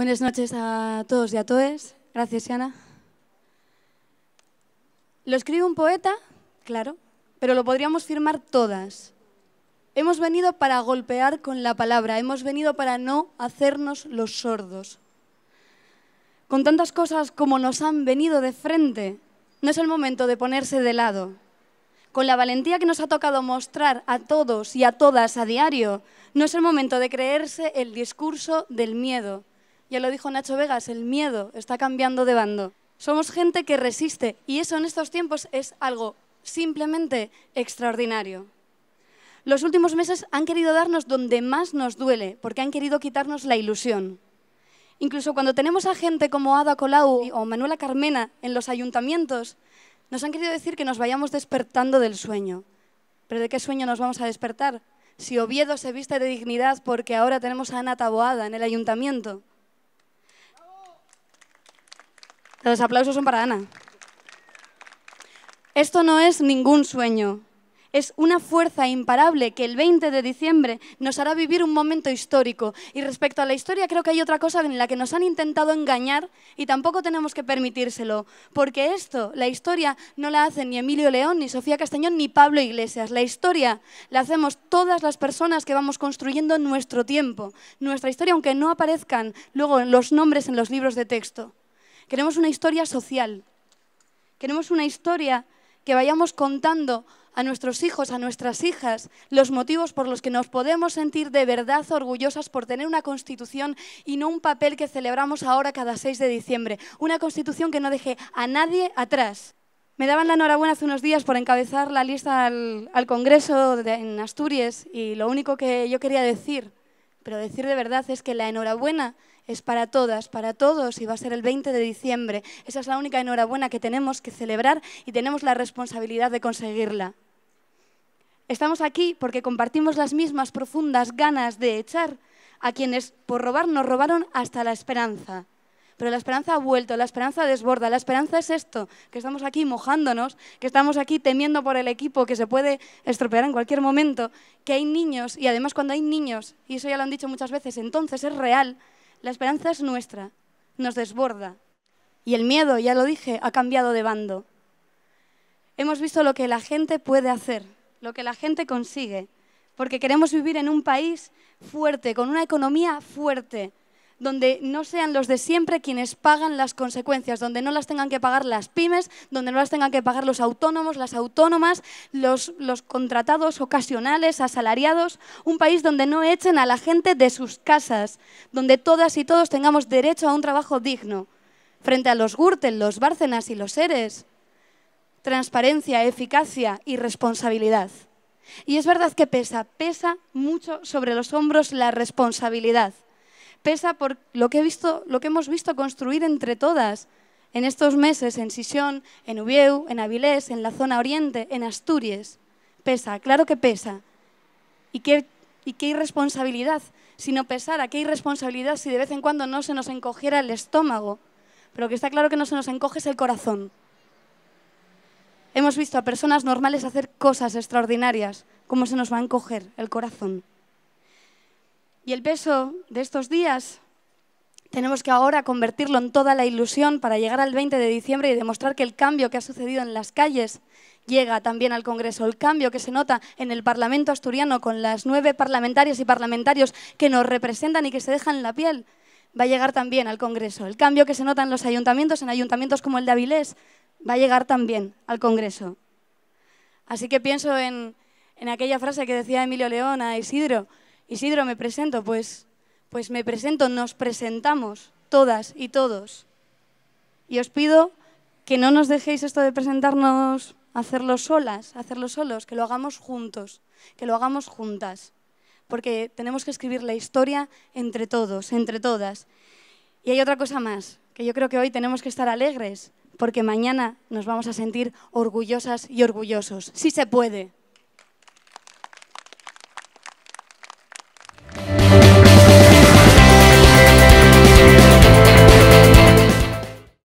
Buenas noches a todos y a todas. Gracias, Ana. Lo escribe un poeta, claro, pero lo podríamos firmar todas. Hemos venido para golpear con la palabra, hemos venido para no hacernos los sordos. Con tantas cosas como nos han venido de frente, no es el momento de ponerse de lado. Con la valentía que nos ha tocado mostrar a todos y a todas a diario, no es el momento de creerse el discurso del miedo, ya lo dijo Nacho Vegas, el miedo está cambiando de bando. Somos gente que resiste y eso en estos tiempos es algo simplemente extraordinario. Los últimos meses han querido darnos donde más nos duele, porque han querido quitarnos la ilusión. Incluso cuando tenemos a gente como Ada Colau o Manuela Carmena en los ayuntamientos, nos han querido decir que nos vayamos despertando del sueño. ¿Pero de qué sueño nos vamos a despertar? Si Oviedo se viste de dignidad porque ahora tenemos a Ana Taboada en el ayuntamiento. Los aplausos son para Ana. Esto no es ningún sueño, es una fuerza imparable que el 20 de diciembre nos hará vivir un momento histórico. Y respecto a la historia, creo que hay otra cosa en la que nos han intentado engañar y tampoco tenemos que permitírselo. Porque esto, la historia, no la hacen ni Emilio León, ni Sofía Castañón, ni Pablo Iglesias. La historia la hacemos todas las personas que vamos construyendo nuestro tiempo. Nuestra historia, aunque no aparezcan luego los nombres en los libros de texto. Queremos una historia social. Queremos una historia que vayamos contando a nuestros hijos, a nuestras hijas, los motivos por los que nos podemos sentir de verdad orgullosas por tener una constitución y no un papel que celebramos ahora cada 6 de diciembre. Una constitución que no deje a nadie atrás. Me daban la enhorabuena hace unos días por encabezar la lista al, Congreso de, en Asturias y lo único que yo quería decir, pero decir de verdad, es que la enhorabuena es para todas, para todos y va a ser el 20 de diciembre. Esa es la única enhorabuena que tenemos que celebrar y tenemos la responsabilidad de conseguirla. Estamos aquí porque compartimos las mismas profundas ganas de echar a quienes por robar nos robaron hasta la esperanza. Pero la esperanza ha vuelto, la esperanza desborda, la esperanza es esto, que estamos aquí mojándonos, que estamos aquí temiendo por el equipo que se puede estropear en cualquier momento, que hay niños y además cuando hay niños, y eso ya lo han dicho muchas veces, entonces es real la esperanza es nuestra, nos desborda. Y el miedo, ya lo dije, ha cambiado de bando. Hemos visto lo que la gente puede hacer, lo que la gente consigue, porque queremos vivir en un país fuerte, con una economía fuerte, donde no sean los de siempre quienes pagan las consecuencias, donde no las tengan que pagar las pymes, donde no las tengan que pagar los autónomos, las autónomas, los, contratados ocasionales, asalariados, un país donde no echen a la gente de sus casas, donde todas y todos tengamos derecho a un trabajo digno, frente a los Gürtel, los Bárcenas y los seres. Transparencia, eficacia y responsabilidad. Y es verdad que pesa, pesa mucho sobre los hombros la responsabilidad pesa por lo que, hemos visto construir entre todas en estos meses en Sisión, en Ubieu, en Avilés, en la zona oriente, en Asturias. Pesa, claro que pesa. ¿Y qué, irresponsabilidad? Si no pesara, qué irresponsabilidad si de vez en cuando no se nos encogiera el estómago. Pero que está claro que no se nos encoge es el corazón. Hemos visto a personas normales hacer cosas extraordinarias, ¿Cómo se nos va a encoger el corazón. Y el peso de estos días tenemos que ahora convertirlo en toda la ilusión para llegar al 20 de diciembre y demostrar que el cambio que ha sucedido en las calles llega también al Congreso. El cambio que se nota en el Parlamento asturiano con las nueve parlamentarias y parlamentarios que nos representan y que se dejan la piel va a llegar también al Congreso. El cambio que se nota en los ayuntamientos, en ayuntamientos como el de Avilés, va a llegar también al Congreso. Así que pienso en, en aquella frase que decía Emilio León a Isidro, Isidro, me presento, pues, pues me presento, nos presentamos todas y todos. Y os pido que no nos dejéis esto de presentarnos, hacerlo solas, hacerlo solos, que lo hagamos juntos, que lo hagamos juntas, porque tenemos que escribir la historia entre todos, entre todas. Y hay otra cosa más, que yo creo que hoy tenemos que estar alegres, porque mañana nos vamos a sentir orgullosas y orgullosos. Sí se puede.